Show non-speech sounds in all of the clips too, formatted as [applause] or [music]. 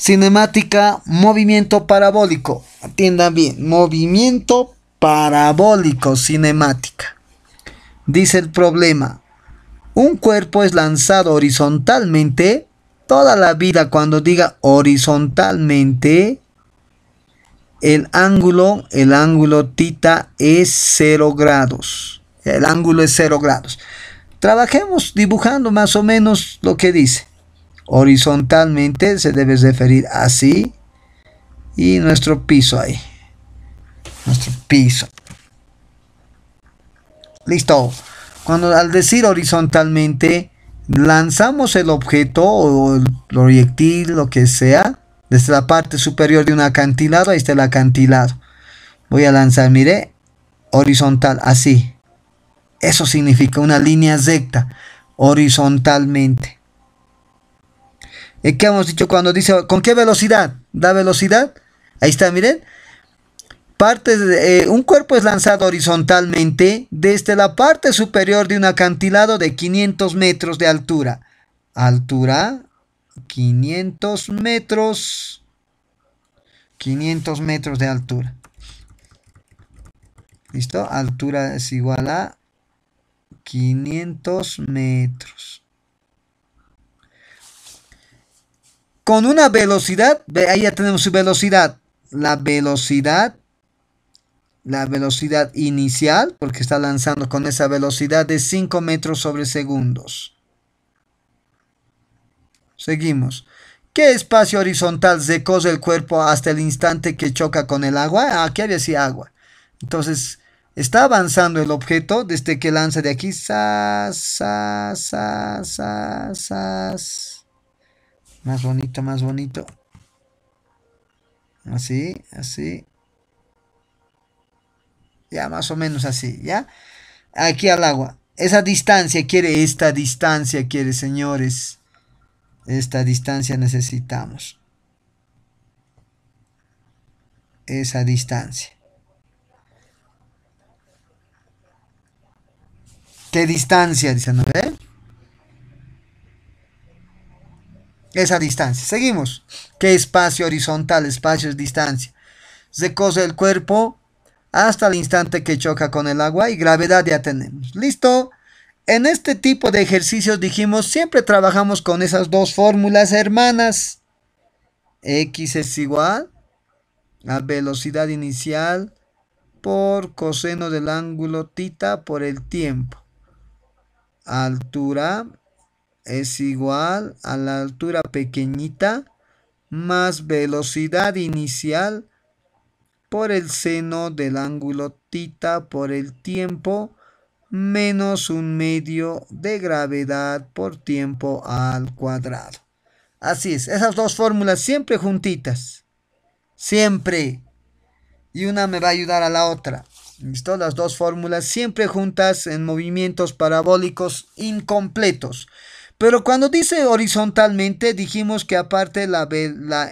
Cinemática, movimiento parabólico. Atiendan bien, movimiento parabólico, cinemática. Dice el problema. Un cuerpo es lanzado horizontalmente toda la vida. Cuando diga horizontalmente, el ángulo, el ángulo tita es 0 grados. El ángulo es 0 grados. Trabajemos dibujando más o menos lo que dice horizontalmente se debe referir así y nuestro piso ahí nuestro piso listo cuando al decir horizontalmente lanzamos el objeto o el proyectil lo que sea desde la parte superior de un acantilado ahí está el acantilado voy a lanzar mire horizontal así eso significa una línea recta horizontalmente ¿Qué hemos dicho cuando dice con qué velocidad? ¿Da velocidad? Ahí está, miren. Parte eh, un cuerpo es lanzado horizontalmente desde la parte superior de un acantilado de 500 metros de altura. Altura, 500 metros. 500 metros de altura. ¿Listo? Altura es igual a 500 metros. con una velocidad, ahí ya tenemos su velocidad, la velocidad, la velocidad inicial, porque está lanzando con esa velocidad de 5 metros sobre segundos. Seguimos. ¿Qué espacio horizontal se el cuerpo hasta el instante que choca con el agua? Aquí ah, había así agua. Entonces, está avanzando el objeto desde que lanza de aquí. Sas, sas, más bonito, más bonito. Así, así. Ya, más o menos así, ¿ya? Aquí al agua. Esa distancia quiere, esta distancia quiere, señores. Esta distancia necesitamos. Esa distancia. ¿Qué distancia? Dice, ¿no esa distancia. Seguimos. ¿Qué espacio horizontal? Espacio es distancia. se cose el cuerpo hasta el instante que choca con el agua y gravedad ya tenemos. ¿Listo? En este tipo de ejercicios dijimos, siempre trabajamos con esas dos fórmulas hermanas. X es igual a velocidad inicial por coseno del ángulo tita por el tiempo. Altura es igual a la altura pequeñita más velocidad inicial por el seno del ángulo tita por el tiempo menos un medio de gravedad por tiempo al cuadrado. Así es, esas dos fórmulas siempre juntitas. Siempre. Y una me va a ayudar a la otra. ¿Listo? Las dos fórmulas siempre juntas en movimientos parabólicos incompletos. Pero cuando dice horizontalmente, dijimos que aparte la,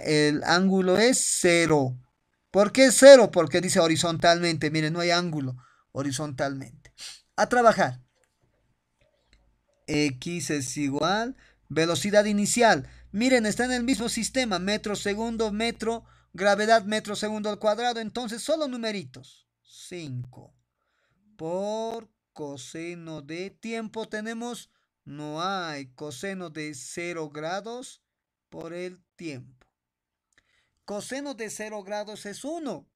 el ángulo es cero. ¿Por qué cero? Porque dice horizontalmente. Miren, no hay ángulo. Horizontalmente. A trabajar. X es igual. Velocidad inicial. Miren, está en el mismo sistema. Metro, segundo, metro, gravedad, metro, segundo al cuadrado. Entonces, solo numeritos. 5. Por coseno de tiempo tenemos no hay coseno de 0 grados por el tiempo. Coseno de 0 grados es 1.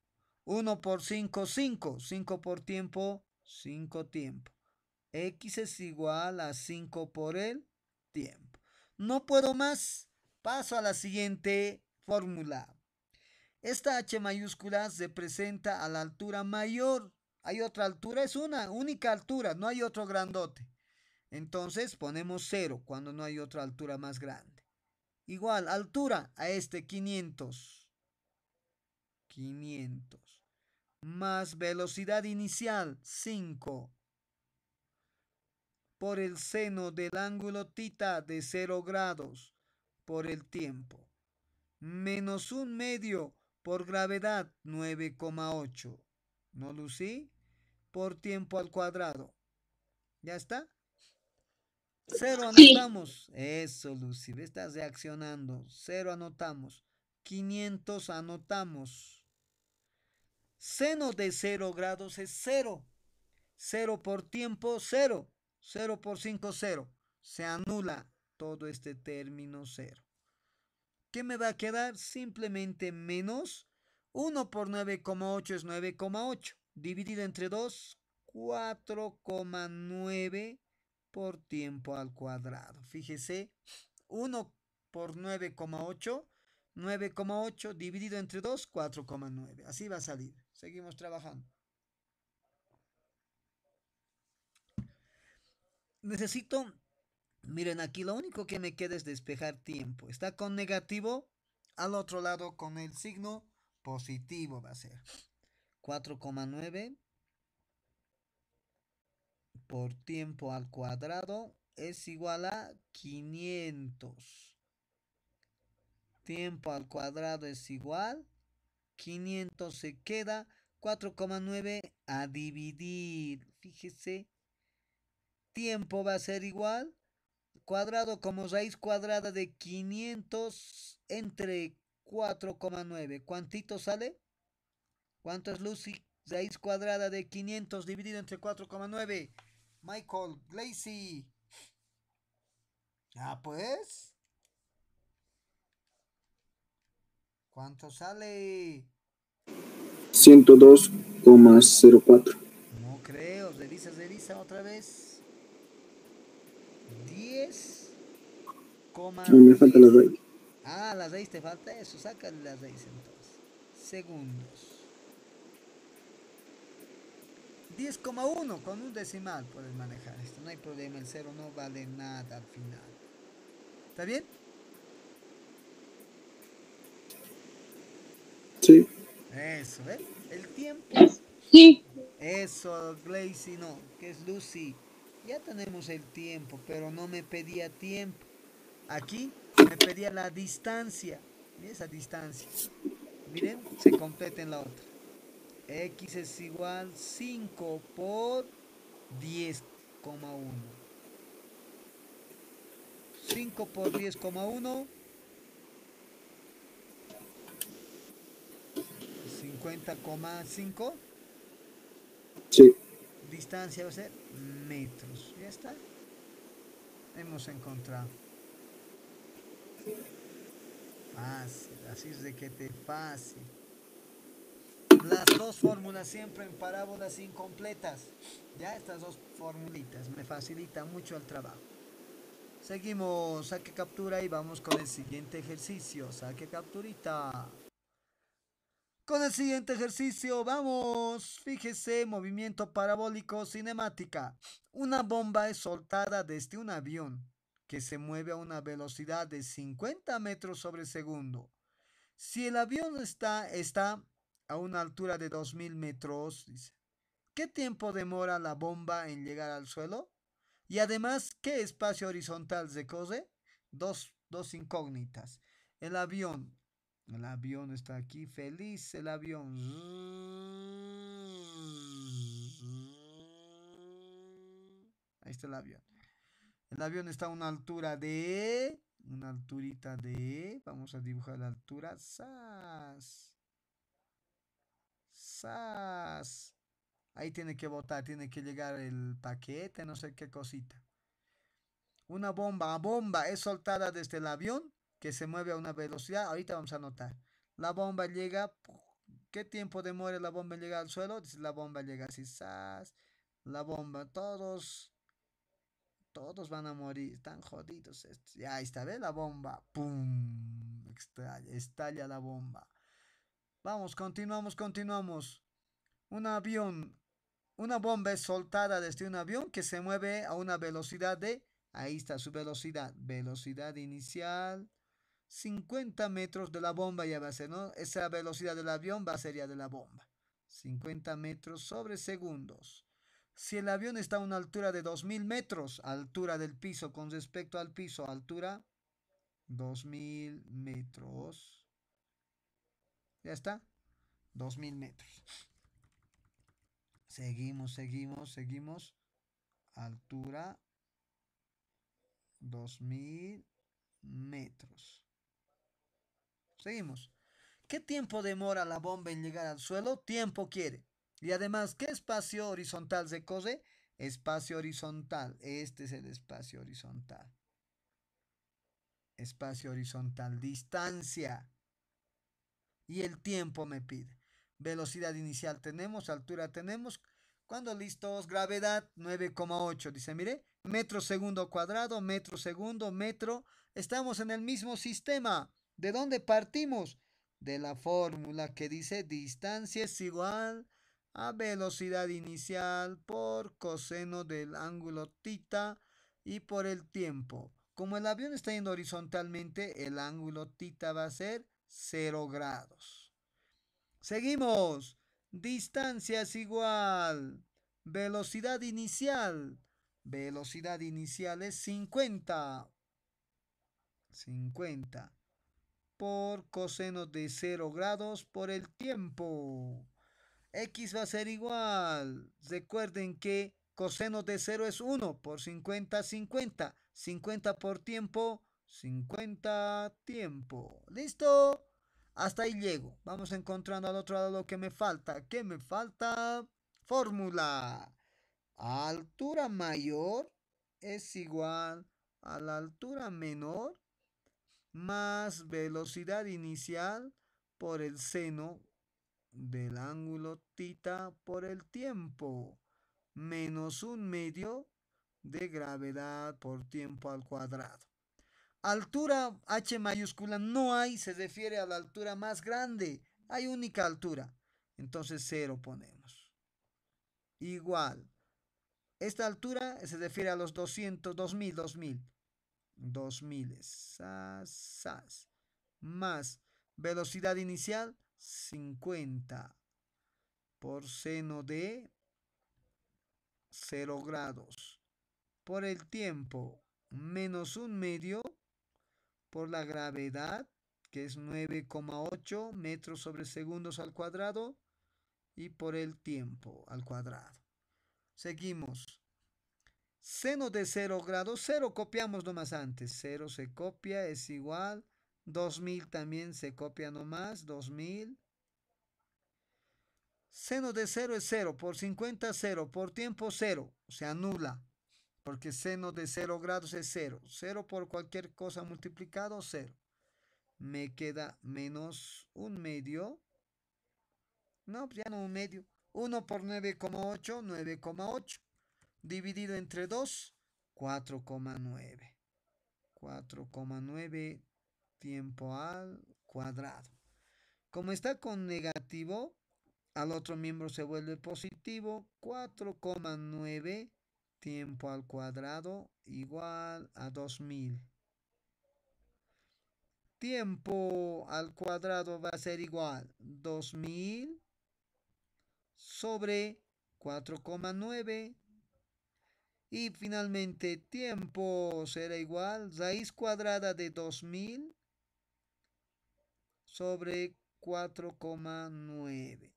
1 por 5, 5. 5 por tiempo, 5 tiempo. X es igual a 5 por el tiempo. No puedo más. Paso a la siguiente fórmula. Esta H mayúscula se presenta a la altura mayor. Hay otra altura, es una única altura, no hay otro grandote. Entonces ponemos 0 cuando no hay otra altura más grande. Igual, altura a este 500. 500. Más velocidad inicial 5. Por el seno del ángulo tita de 0 grados por el tiempo. Menos un medio por gravedad 9,8. ¿No lucí? Por tiempo al cuadrado. ¿Ya está? 0 anotamos. Eso, Lucy. Estás reaccionando. Cero anotamos. 500 anotamos. Seno de 0 grados es 0. 0 por tiempo, 0. 0 por 5, 0. Se anula todo este término 0. ¿Qué me va a quedar? Simplemente menos 1 por 9,8 es 9,8. Dividido entre 2, 4,9 por tiempo al cuadrado. Fíjese, 1 por 9,8, 9,8 dividido entre 2, 4,9. Así va a salir. Seguimos trabajando. Necesito, miren aquí, lo único que me queda es despejar tiempo. Está con negativo, al otro lado con el signo positivo va a ser. 4,9 por tiempo al cuadrado es igual a 500. Tiempo al cuadrado es igual. 500 se queda. 4,9 a dividir. Fíjese. Tiempo va a ser igual. Cuadrado como raíz cuadrada de 500 entre 4,9. cuánto sale? ¿Cuánto es Lucy? raíz cuadrada de 500 dividido entre 4,9. Michael Glacy. Ah, pues. ¿Cuánto sale? 102,04. No creo. Revisa, revisa otra vez. 10. No, me falta la raíz. Ah, la raíz te falta eso. Saca la raíz entonces. Segundos. 10,1 con un decimal puedes manejar esto. No hay problema, el 0 no vale nada al final. ¿Está bien? Sí. Eso, ¿eh? El tiempo. Sí. Eso, Glacy, no, que es Lucy. Ya tenemos el tiempo, pero no me pedía tiempo. Aquí me pedía la distancia. Y esa distancia. Miren, se completa en la otra. X es igual 5 por 10,1. 5 por 10,1. 50,5. Sí. Distancia va a ser metros. Ya está. Hemos encontrado. Fácil, así es de que te pase las dos fórmulas siempre en parábolas incompletas. Ya estas dos formulitas me facilitan mucho el trabajo. Seguimos, saque captura y vamos con el siguiente ejercicio. Saque capturita. Con el siguiente ejercicio vamos, fíjese, movimiento parabólico cinemática. Una bomba es soltada desde un avión que se mueve a una velocidad de 50 metros sobre segundo. Si el avión está, está a una altura de 2.000 metros. ¿Qué tiempo demora la bomba en llegar al suelo? Y además, ¿qué espacio horizontal se cose? Dos, dos incógnitas. El avión. El avión está aquí. Feliz el avión. Ahí está el avión. El avión está a una altura de... Una alturita de... Vamos a dibujar la altura. Ahí tiene que votar, tiene que llegar el paquete, no sé qué cosita. Una bomba, bomba es soltada desde el avión que se mueve a una velocidad. Ahorita vamos a notar. La bomba llega. ¿Qué tiempo demora la bomba en llegar al suelo? La bomba llega así, La bomba, todos. Todos van a morir, están jodidos. Ya Ahí está, ve La bomba. ¡Pum! estalla la bomba. Vamos, continuamos, continuamos. Un avión, una bomba es soltada desde un avión que se mueve a una velocidad de, ahí está su velocidad, velocidad inicial, 50 metros de la bomba ya va a ser, ¿no? Esa velocidad del avión va a ser ya de la bomba. 50 metros sobre segundos. Si el avión está a una altura de 2000 metros, altura del piso con respecto al piso, altura 2000 metros. Ya está. 2000 metros. Seguimos, seguimos, seguimos. Altura. 2000 metros. Seguimos. ¿Qué tiempo demora la bomba en llegar al suelo? Tiempo quiere. Y además, ¿qué espacio horizontal se cose? Espacio horizontal. Este es el espacio horizontal. Espacio horizontal. Distancia y el tiempo me pide. Velocidad inicial tenemos, altura tenemos. Cuando listos, gravedad 9,8. Dice, mire, metro segundo cuadrado, metro segundo, metro. Estamos en el mismo sistema. ¿De dónde partimos? De la fórmula que dice distancia es igual a velocidad inicial por coseno del ángulo tita y por el tiempo. Como el avión está yendo horizontalmente, el ángulo tita va a ser 0 grados. Seguimos. Distancia es igual. Velocidad inicial. Velocidad inicial es 50. 50 por coseno de 0 grados por el tiempo. X va a ser igual. Recuerden que coseno de 0 es 1 por 50, 50. 50 por tiempo, 50, tiempo. ¿Listo? Hasta ahí llego. Vamos encontrando al otro lado lo que me falta. ¿Qué me falta? Fórmula. Altura mayor es igual a la altura menor más velocidad inicial por el seno del ángulo tita por el tiempo menos un medio de gravedad por tiempo al cuadrado. Altura H mayúscula no hay, se refiere a la altura más grande. Hay única altura. Entonces cero ponemos. Igual. Esta altura se refiere a los 200, 2000, 2000. 2000. Más velocidad inicial 50 por seno de 0 grados. Por el tiempo menos un medio por la gravedad, que es 9,8 metros sobre segundos al cuadrado, y por el tiempo al cuadrado. Seguimos. Seno de 0 grado 0 copiamos nomás antes, 0 se copia, es igual, 2000 también se copia nomás, 2000. Seno de 0 es 0, por 50 0, por tiempo 0, se anula porque seno de 0 grados es 0. 0 por cualquier cosa multiplicado, 0. Me queda menos un medio. No, pues ya no un medio. 1 por 9,8, 9,8. Dividido entre 2, 4,9. 4,9 tiempo al cuadrado. Como está con negativo, al otro miembro se vuelve positivo. 4,9 tiempo al cuadrado igual a 2000. Tiempo al cuadrado va a ser igual 2000 sobre 4,9. Y finalmente tiempo será igual raíz cuadrada de 2000 sobre 4,9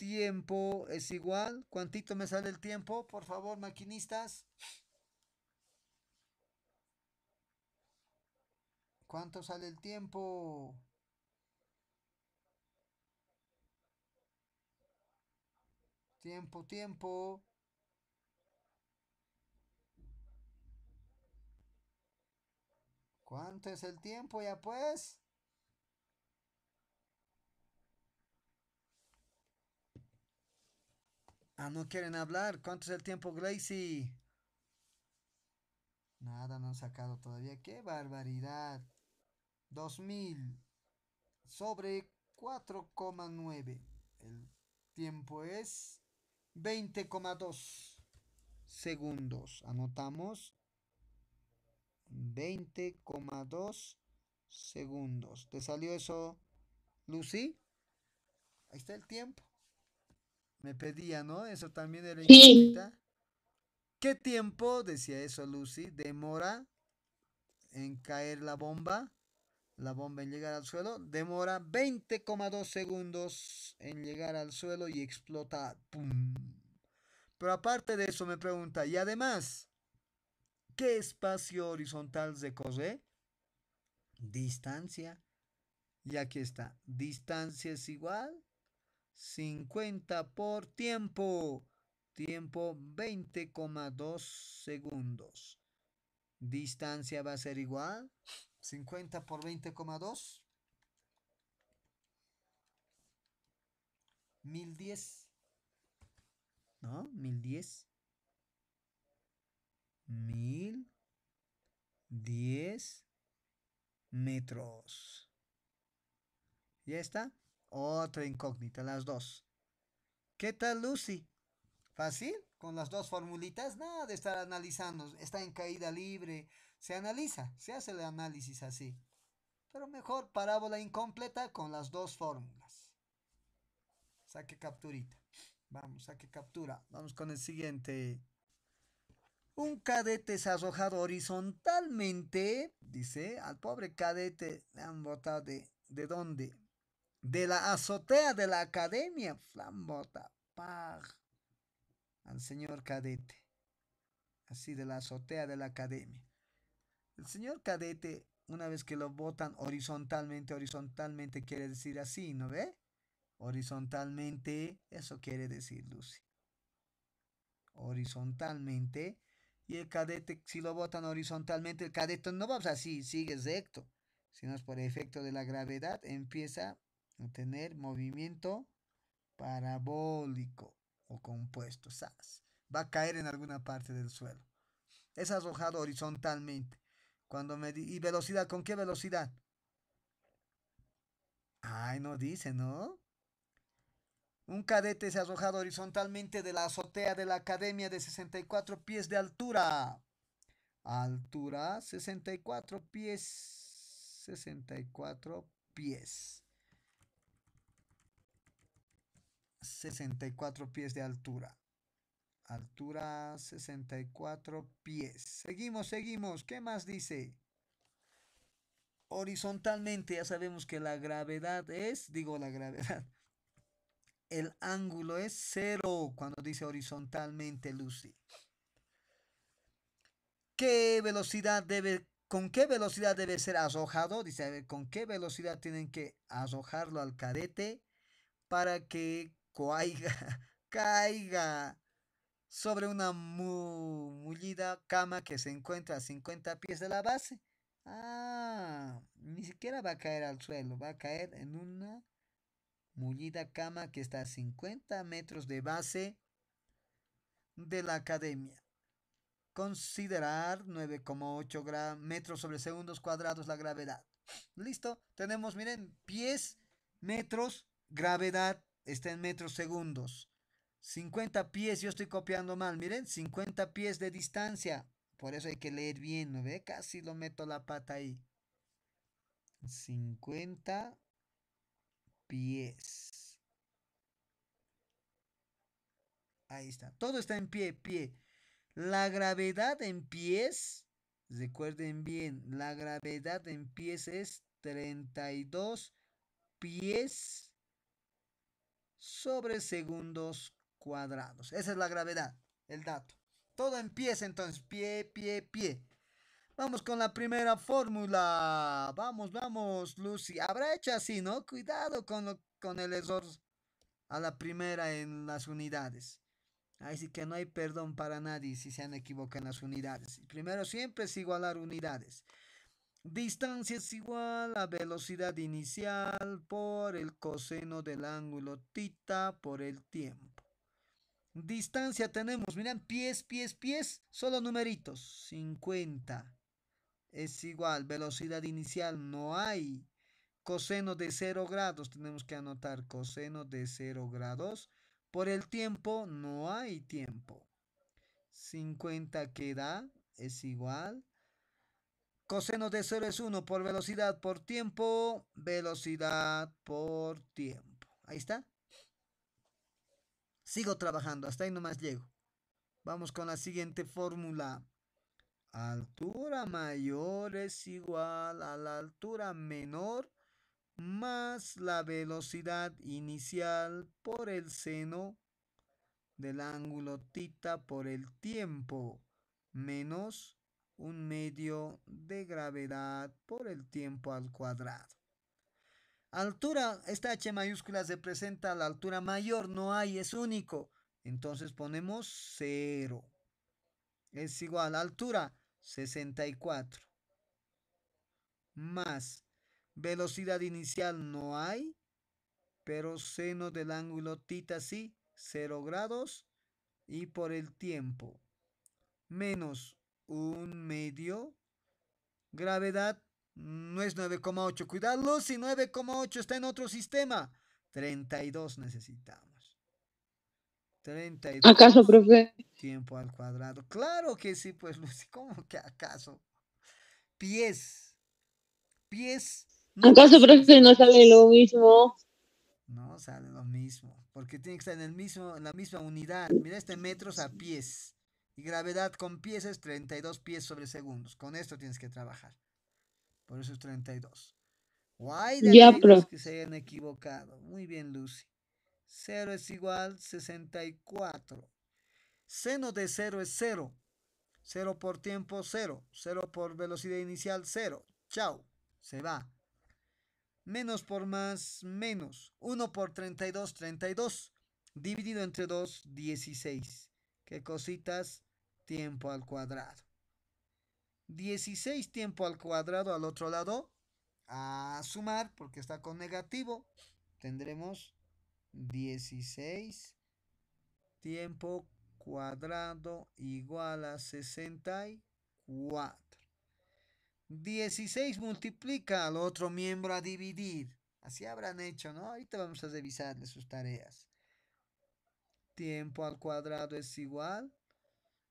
tiempo es igual. ¿Cuántito me sale el tiempo? Por favor, maquinistas. ¿Cuánto sale el tiempo? Tiempo, tiempo. ¿Cuánto es el tiempo ya pues? Ah, no quieren hablar. ¿Cuánto es el tiempo, Gracie? Nada, no han sacado todavía. ¡Qué barbaridad! 2000 sobre 4,9. El tiempo es 20,2 segundos. Anotamos 20,2 segundos. ¿Te salió eso, Lucy? Ahí está el tiempo. Me pedía, ¿no? Eso también era incógnita. ¿Qué tiempo, decía eso Lucy, demora en caer la bomba? La bomba en llegar al suelo demora 20,2 segundos en llegar al suelo y explota. ¡Pum! Pero aparte de eso me pregunta, y además, ¿qué espacio horizontal se corre? Distancia. Y aquí está, distancia es igual 50 por tiempo. Tiempo 20,2 segundos. Distancia va a ser igual. 50 por 20,2. 1010. ¿No? 1010. 1010 metros. ¿Ya está? Otra incógnita, las dos. ¿Qué tal Lucy? Fácil, con las dos formulitas, nada de estar analizando, está en caída libre, se analiza, se hace el análisis así. Pero mejor parábola incompleta con las dos fórmulas. Saque capturita. Vamos, saque captura. Vamos con el siguiente. Un cadete es arrojado horizontalmente, dice, al pobre cadete le han botado de, de dónde, de la azotea de la academia, flambota, pag, al señor cadete, así de la azotea de la academia. El señor cadete, una vez que lo botan horizontalmente, horizontalmente quiere decir así, ¿no ve? Horizontalmente, eso quiere decir Lucy. Horizontalmente. Y el cadete, si lo botan horizontalmente, el cadete no va así, sigue recto. Si no es por efecto de la gravedad, empieza tener movimiento parabólico o compuesto, Va a caer en alguna parte del suelo. Es arrojado horizontalmente. Cuando me di ¿Y velocidad? ¿Con qué velocidad? Ay, no dice, ¿no? Un cadete se ha arrojado horizontalmente de la azotea de la academia de 64 pies de altura. Altura 64 pies. 64 pies. 64 pies de altura. Altura 64 pies. Seguimos, seguimos. ¿Qué más dice? Horizontalmente ya sabemos que la gravedad es, digo la gravedad, [laughs] el ángulo es cero cuando dice horizontalmente Lucy. ¿Qué velocidad debe, con qué velocidad debe ser arrojado? Dice, a ver, ¿con qué velocidad tienen que arrojarlo al cadete para que caiga [laughs] caiga sobre una mullida cama que se encuentra a 50 pies de la base. Ah, ni siquiera va a caer al suelo, va a caer en una mullida cama que está a 50 metros de base de la academia. Considerar 9,8 metros sobre segundos cuadrados la gravedad. Listo, tenemos, miren, pies, metros, gravedad está en metros segundos. 50 pies, yo estoy copiando mal, miren, 50 pies de distancia. Por eso hay que leer bien, ¿no ve? Casi lo meto la pata ahí. 50 pies. Ahí está. Todo está en pie, pie. La gravedad en pies, recuerden bien, la gravedad en pies es 32 pies sobre segundos cuadrados. Esa es la gravedad, el dato. Todo empieza entonces, pie, pie, pie. Vamos con la primera fórmula. Vamos, vamos, Lucy. Habrá hecho así, ¿no? Cuidado con, lo, con el error a la primera en las unidades. Así que no hay perdón para nadie si se han equivocado en las unidades. Primero siempre es igualar unidades. Distancia es igual a velocidad inicial por el coseno del ángulo tita por el tiempo. Distancia tenemos, miren, pies, pies, pies, solo numeritos, 50. Es igual, velocidad inicial no hay. Coseno de 0 grados, tenemos que anotar coseno de 0 grados. Por el tiempo no hay tiempo. 50 queda, es igual Coseno de 0 es 1 por velocidad por tiempo. Velocidad por tiempo. Ahí está. Sigo trabajando. Hasta ahí nomás llego. Vamos con la siguiente fórmula. Altura mayor es igual a la altura menor más la velocidad inicial por el seno del ángulo tita por el tiempo menos un medio de gravedad por el tiempo al cuadrado. Altura, esta H mayúscula se presenta a la altura mayor, no hay, es único. Entonces ponemos 0. Es igual a altura 64. Más velocidad inicial no hay, pero seno del ángulo tita sí, 0 grados. Y por el tiempo, menos un medio. Gravedad no es 9,8. Cuidado si 9,8 está en otro sistema. 32 necesitamos. 32. ¿Acaso, profe? Tiempo al cuadrado. Claro que sí, pues Lucy, ¿cómo que acaso? Pies. Pies. ¿Acaso, profe, no sale lo mismo? No sale lo mismo, porque tiene que estar en, el mismo, en la misma unidad. Mira este metros a pies. Y gravedad con pies es 32 pies sobre segundos. Con esto tienes que trabajar. Por eso es 32. Guay de que se hayan equivocado. Muy bien, Lucy. 0 es igual 64. Seno de 0 es 0. 0 por tiempo, 0. 0 por velocidad inicial, 0. Chao. Se va. Menos por más, menos. 1 por 32, 32. Dividido entre 2, 16. ¿Qué cositas? tiempo al cuadrado. 16 tiempo al cuadrado al otro lado a sumar porque está con negativo. Tendremos 16 tiempo cuadrado igual a 64. 16 multiplica al otro miembro a dividir. Así habrán hecho, ¿no? Ahorita vamos a revisarle sus tareas. Tiempo al cuadrado es igual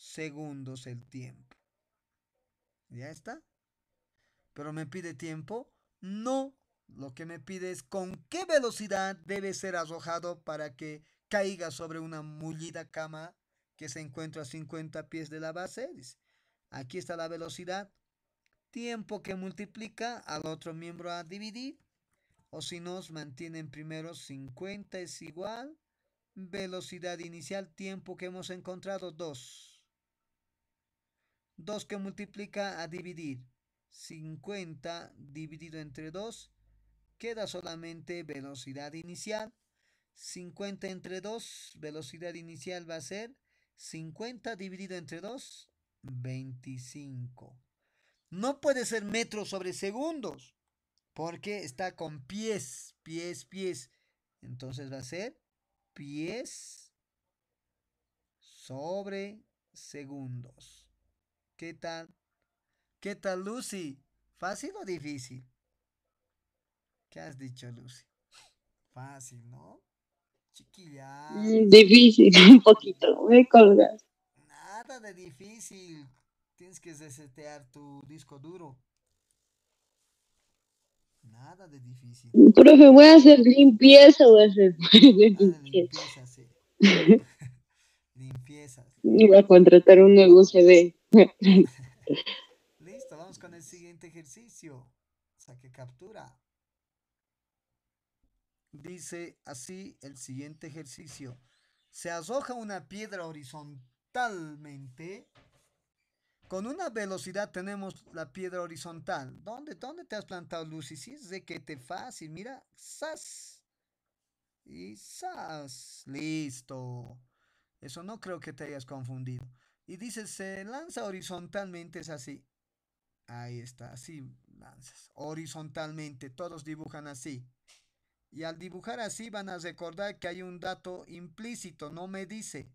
segundos el tiempo. ¿Ya está? Pero me pide tiempo. No, lo que me pide es con qué velocidad debe ser arrojado para que caiga sobre una mullida cama que se encuentra a 50 pies de la base. aquí está la velocidad. Tiempo que multiplica al otro miembro a dividir. O si nos mantienen primero 50 es igual. Velocidad inicial, tiempo que hemos encontrado 2. 2 que multiplica a dividir. 50 dividido entre 2 queda solamente velocidad inicial. 50 entre 2, velocidad inicial va a ser 50 dividido entre 2, 25. No puede ser metros sobre segundos, porque está con pies, pies, pies. Entonces va a ser pies sobre segundos. ¿Qué tal? ¿Qué tal, Lucy? ¿Fácil o difícil? ¿Qué has dicho, Lucy? Fácil, ¿no? Chiquilla. Mm, difícil, [laughs] un poquito. Me colgas. Nada de difícil. Tienes que resetear tu disco duro. Nada de difícil. Profe, voy a hacer limpieza, voy a hacer [laughs] limpieza. limpieza, sí. [laughs] limpieza. Voy a contratar un nuevo CD. [laughs] Listo, vamos con el siguiente ejercicio. Saque captura. Dice así el siguiente ejercicio. Se arroja una piedra horizontalmente. Con una velocidad tenemos la piedra horizontal. ¿Dónde, dónde te has plantado, Lucy? Si es de que te fácil, mira. ¡Sas! Y ¡sas! Listo. Eso no creo que te hayas confundido. Y dice, se lanza horizontalmente, es así. Ahí está, así lanzas, horizontalmente, todos dibujan así. Y al dibujar así van a recordar que hay un dato implícito, no me dice,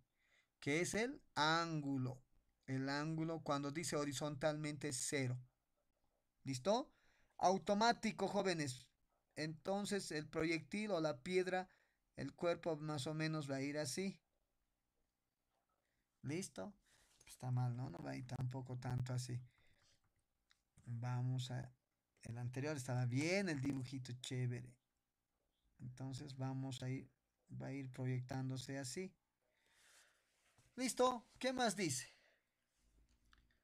que es el ángulo. El ángulo cuando dice horizontalmente es cero. ¿Listo? Automático, jóvenes. Entonces el proyectil o la piedra, el cuerpo más o menos va a ir así. ¿Listo? está mal, ¿no? No va a ir tampoco tanto así. Vamos a... El anterior estaba bien el dibujito, chévere. Entonces vamos a ir, va a ir proyectándose así. Listo, ¿qué más dice?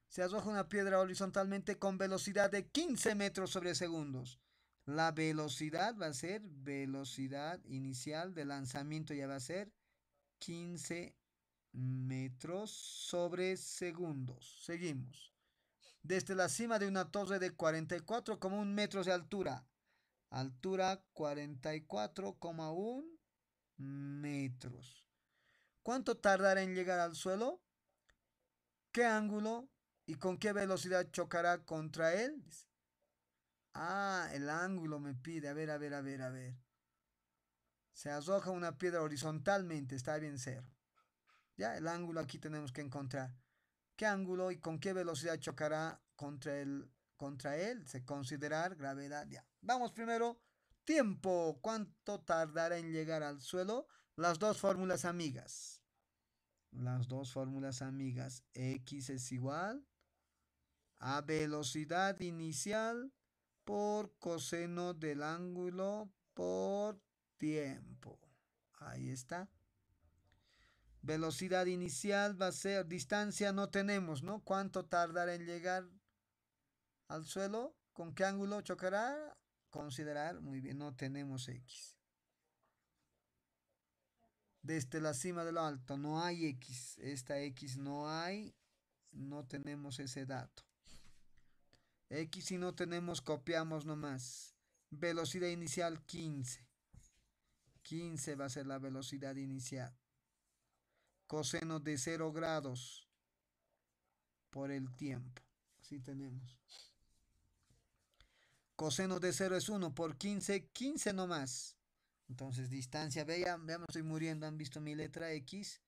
Se arroja una piedra horizontalmente con velocidad de 15 metros sobre segundos. La velocidad va a ser velocidad inicial de lanzamiento, ya va a ser 15 metros sobre segundos. Seguimos. Desde la cima de una torre de 44,1 metros de altura. Altura 44,1 metros. ¿Cuánto tardará en llegar al suelo? ¿Qué ángulo y con qué velocidad chocará contra él? Ah, el ángulo me pide. A ver, a ver, a ver, a ver. Se arroja una piedra horizontalmente. Está bien cero. Ya el ángulo aquí tenemos que encontrar. ¿Qué ángulo y con qué velocidad chocará contra él? Contra él se considerar gravedad. Ya. Vamos primero. Tiempo. ¿Cuánto tardará en llegar al suelo? Las dos fórmulas amigas. Las dos fórmulas amigas. X es igual a velocidad inicial por coseno del ángulo por tiempo. Ahí está. Velocidad inicial va a ser, distancia no tenemos, ¿no? ¿Cuánto tardará en llegar al suelo? ¿Con qué ángulo chocará? Considerar, muy bien, no tenemos X. Desde la cima de lo alto, no hay X. Esta X no hay, no tenemos ese dato. X si no tenemos, copiamos nomás. Velocidad inicial 15. 15 va a ser la velocidad inicial. Coseno de 0 grados por el tiempo. Así tenemos. Coseno de 0 es 1 por 15, 15 nomás. Entonces, distancia, vean, vean, estoy muriendo. ¿Han visto mi letra X?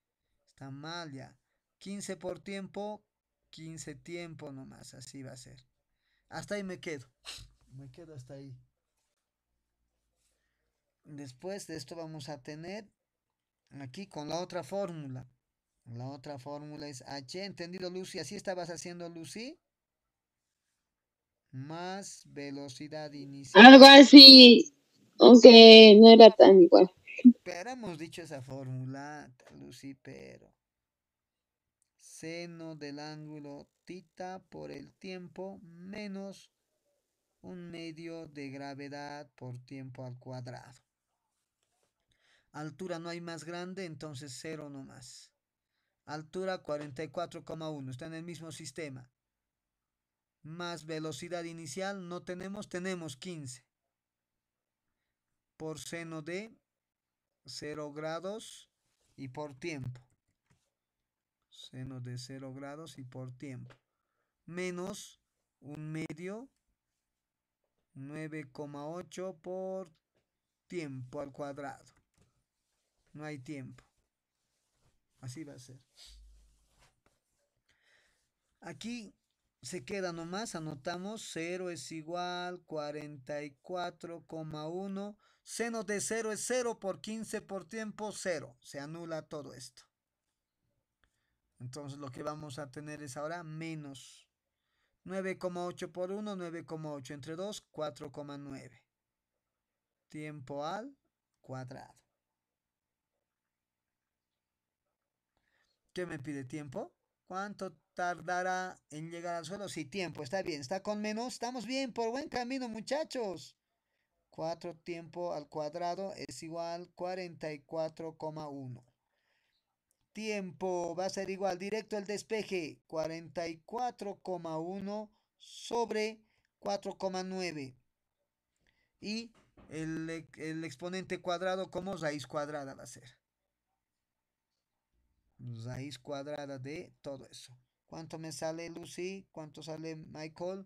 Está mal ya. 15 por tiempo, 15 tiempo nomás. Así va a ser. Hasta ahí me quedo. Me quedo hasta ahí. Después de esto vamos a tener Aquí con la otra fórmula. La otra fórmula es H, ¿entendido Lucy? ¿Así estabas haciendo Lucy? Más velocidad inicial. Algo así, aunque no era tan igual. Pero hemos dicho esa fórmula, Lucy, pero... Seno del ángulo tita por el tiempo menos un medio de gravedad por tiempo al cuadrado. Altura no hay más grande, entonces 0 más Altura 44,1. Está en el mismo sistema. Más velocidad inicial no tenemos, tenemos 15. Por seno de 0 grados y por tiempo. Seno de 0 grados y por tiempo. Menos un medio 9,8 por tiempo al cuadrado. No hay tiempo. Así va a ser. Aquí se queda nomás, anotamos 0 es igual 44,1. Seno de 0 es 0 por 15 por tiempo 0. Se anula todo esto. Entonces lo que vamos a tener es ahora menos 9,8 por 1, 9,8 entre 2, 4,9. Tiempo al cuadrado. ¿Qué me pide tiempo? ¿Cuánto tardará en llegar al suelo? Sí, tiempo, está bien, está con menos, estamos bien, por buen camino, muchachos. 4 tiempo al cuadrado es igual 44,1. Tiempo va a ser igual directo el despeje 44,1 sobre 4,9. Y el exponente cuadrado como raíz cuadrada va a ser raíz cuadrada de todo eso. ¿Cuánto me sale Lucy? ¿Cuánto sale Michael?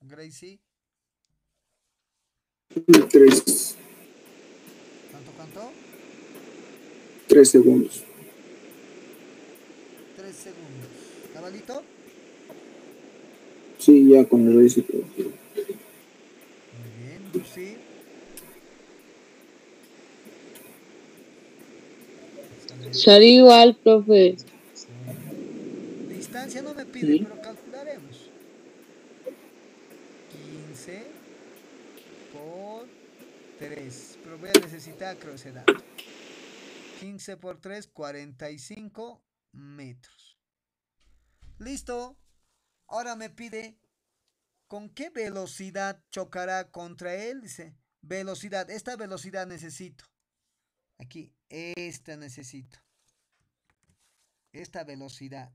Gracie. Tres. ¿Cuánto, cuánto? Tres segundos. Tres segundos. ¿Cabalito? Sí, ya con el raíz todo. Muy bien, Lucy. Salí igual, profe. Distancia no me pide, pero calcularemos. 15 por 3. Pero voy a necesitar, creo, 15 por 3, 45 metros. Listo. Ahora me pide con qué velocidad chocará contra él. Dice, velocidad. Esta velocidad necesito. Aquí, esta necesito. Esta velocidad.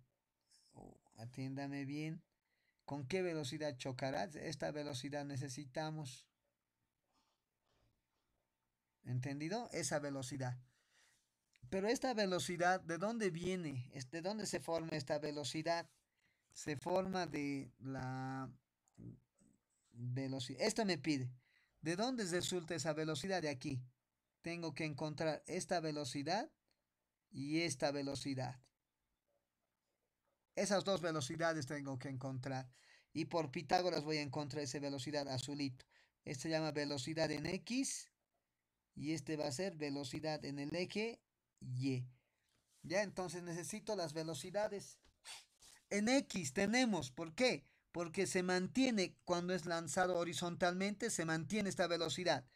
Oh, atiéndame bien. ¿Con qué velocidad chocará? Esta velocidad necesitamos. ¿Entendido? Esa velocidad. Pero esta velocidad, ¿de dónde viene? ¿De dónde se forma esta velocidad? Se forma de la velocidad. esta me pide. ¿De dónde resulta esa velocidad de aquí? tengo que encontrar esta velocidad y esta velocidad. Esas dos velocidades tengo que encontrar. Y por Pitágoras voy a encontrar esa velocidad azulito. Este se llama velocidad en X. Y este va a ser velocidad en el eje Y. Ya, entonces necesito las velocidades. En X tenemos, ¿por qué? Porque se mantiene cuando es lanzado horizontalmente, se mantiene esta velocidad.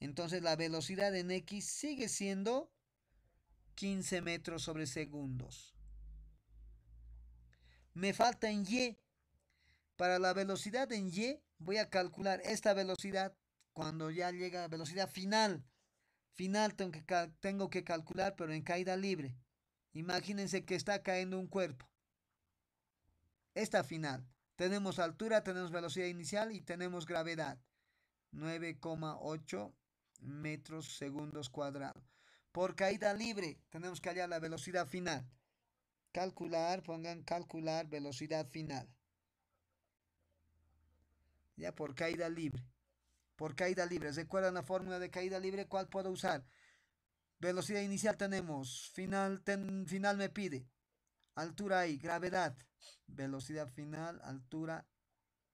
Entonces la velocidad en X sigue siendo 15 metros sobre segundos. Me falta en Y. Para la velocidad en Y voy a calcular esta velocidad cuando ya llega a velocidad final. Final tengo que, tengo que calcular, pero en caída libre. Imagínense que está cayendo un cuerpo. Esta final. Tenemos altura, tenemos velocidad inicial y tenemos gravedad. 9,8 metros segundos cuadrados. Por caída libre tenemos que hallar la velocidad final. Calcular, pongan calcular velocidad final. Ya por caída libre. Por caída libre. acuerdan la fórmula de caída libre? ¿Cuál puedo usar? Velocidad inicial tenemos. Final, final me pide. Altura y gravedad. Velocidad final, altura,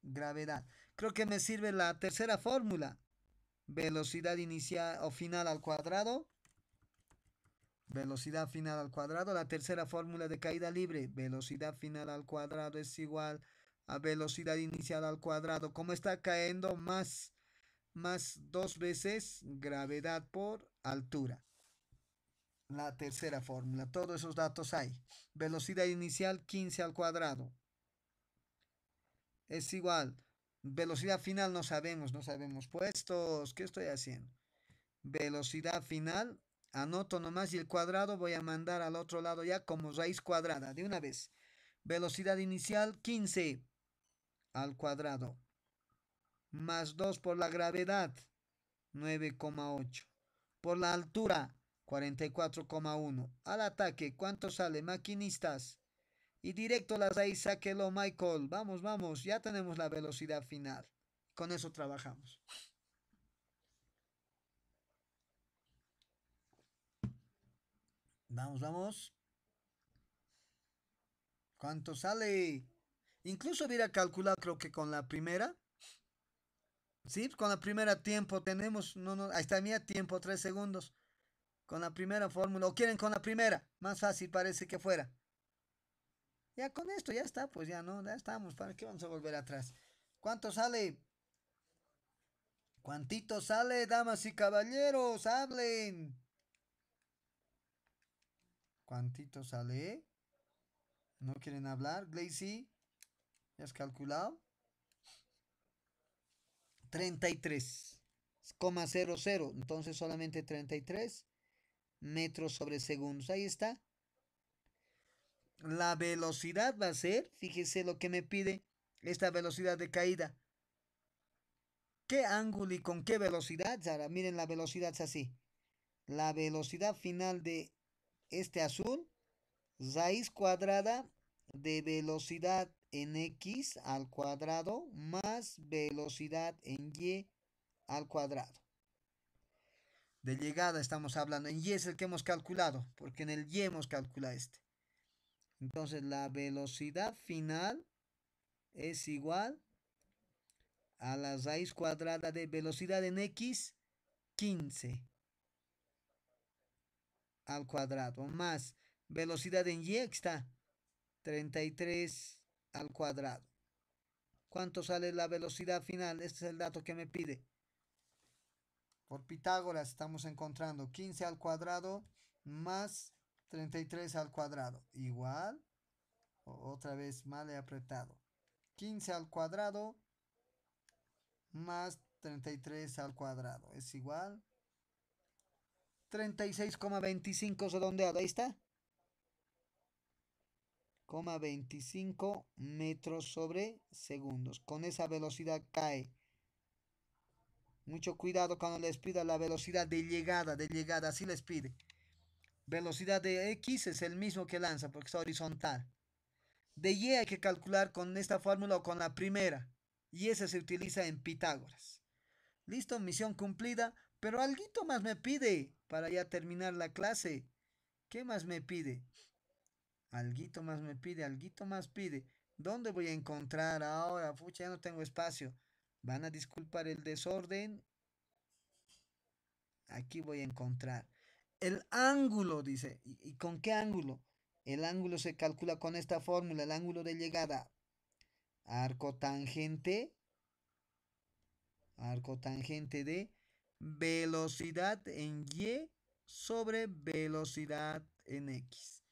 gravedad. Creo que me sirve la tercera fórmula velocidad inicial o final al cuadrado, velocidad final al cuadrado. La tercera fórmula de caída libre, velocidad final al cuadrado es igual a velocidad inicial al cuadrado. Como está cayendo más, más dos veces gravedad por altura. La tercera fórmula, todos esos datos hay. Velocidad inicial 15 al cuadrado. Es igual Velocidad final no sabemos, no sabemos puestos. ¿Qué estoy haciendo? Velocidad final. Anoto nomás y el cuadrado voy a mandar al otro lado ya como raíz cuadrada de una vez. Velocidad inicial 15 al cuadrado. Más 2 por la gravedad 9,8. Por la altura 44,1. Al ataque, ¿cuánto sale? Maquinistas y directo las ahí, sáquelo Michael. Vamos, vamos, ya tenemos la velocidad final. Con eso trabajamos. Vamos, vamos. ¿Cuánto sale? Incluso hubiera calculado, creo que con la primera. Sí, con la primera tiempo tenemos. No, no, ahí está mía, tiempo, tres segundos. Con la primera fórmula. O quieren con la primera. Más fácil parece que fuera. Ya con esto ya está, pues ya no, ya estamos. ¿Para qué vamos a volver atrás? ¿Cuánto sale? ¿Cuántito sale, damas y caballeros? Hablen. ¿Cuántito sale? ¿No quieren hablar? Glacy, ¿ya has calculado? 33,00. Entonces solamente 33 metros sobre segundos. Ahí está. La velocidad va a ser, fíjese lo que me pide esta velocidad de caída. ¿Qué ángulo y con qué velocidad? Ahora miren la velocidad es así. La velocidad final de este azul, raíz cuadrada de velocidad en x al cuadrado más velocidad en y al cuadrado. De llegada estamos hablando, en y es el que hemos calculado, porque en el y hemos calculado este. Entonces la velocidad final es igual a la raíz cuadrada de velocidad en x, 15 al cuadrado, más velocidad en y está 33 al cuadrado. ¿Cuánto sale la velocidad final? Este es el dato que me pide. Por Pitágoras estamos encontrando 15 al cuadrado más 33 al cuadrado igual, otra vez mal he apretado, 15 al cuadrado más 33 al cuadrado es igual 36,25 redondeado, ahí está. 25 metros sobre segundos. Con esa velocidad cae. Mucho cuidado cuando les pida la velocidad de llegada, de llegada, así les pide. Velocidad de X es el mismo que lanza porque está horizontal. De Y hay que calcular con esta fórmula o con la primera. Y esa se utiliza en Pitágoras. Listo, misión cumplida. Pero algo más me pide para ya terminar la clase. ¿Qué más me pide? Alguito más me pide, alguito más pide. ¿Dónde voy a encontrar ahora? Pucha, ya no tengo espacio. Van a disculpar el desorden. Aquí voy a encontrar. El ángulo, dice. ¿Y, con qué ángulo? El ángulo se calcula con esta fórmula, el ángulo de llegada. Arco tangente. Arco tangente de velocidad en Y sobre velocidad en X.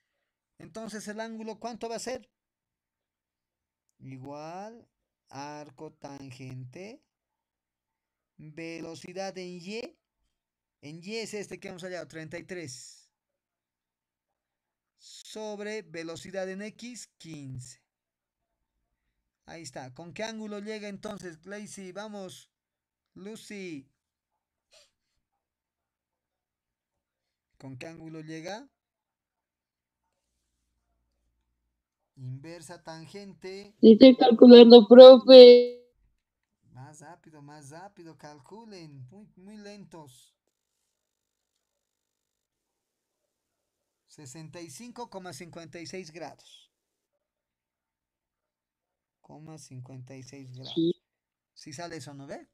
Entonces el ángulo, ¿cuánto va a ser? Igual arco tangente, velocidad en Y en Y es este que hemos hallado, 33. Sobre velocidad en X, 15. Ahí está. ¿Con qué ángulo llega entonces, Lacey? Vamos, Lucy. ¿Con qué ángulo llega? Inversa tangente. Estoy calculando, profe. Más rápido, más rápido, calculen. muy lentos. 65,56 grados. 56 grados. Sí. Si sale eso, ¿no ve?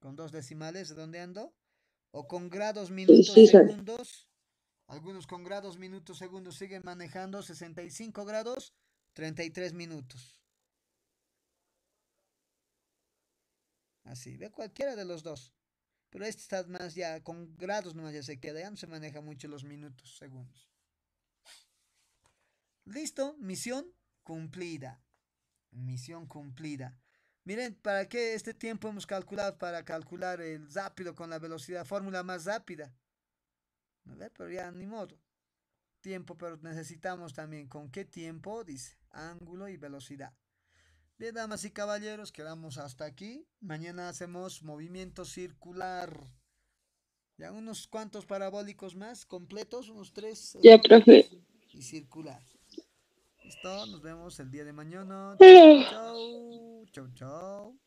Con dos decimales ando? O con grados, minutos, segundos. Algunos con grados, minutos, segundos siguen manejando 65 grados, 33 minutos. Así, ve cualquiera de los dos. Pero este está más ya con grados nomás ya se queda, ya no se maneja mucho los minutos, segundos. Listo, misión cumplida. Misión cumplida. Miren, ¿para qué este tiempo hemos calculado? Para calcular el rápido con la velocidad, fórmula más rápida. A ver, pero ya ni modo. Tiempo, pero necesitamos también con qué tiempo, dice, ángulo y velocidad. Bien, damas y caballeros, quedamos hasta aquí. Mañana hacemos movimiento circular. Ya unos cuantos parabólicos más completos, unos tres. Ya, profe. Y circular. Listo, nos vemos el día de mañana. Chau, chau. chau,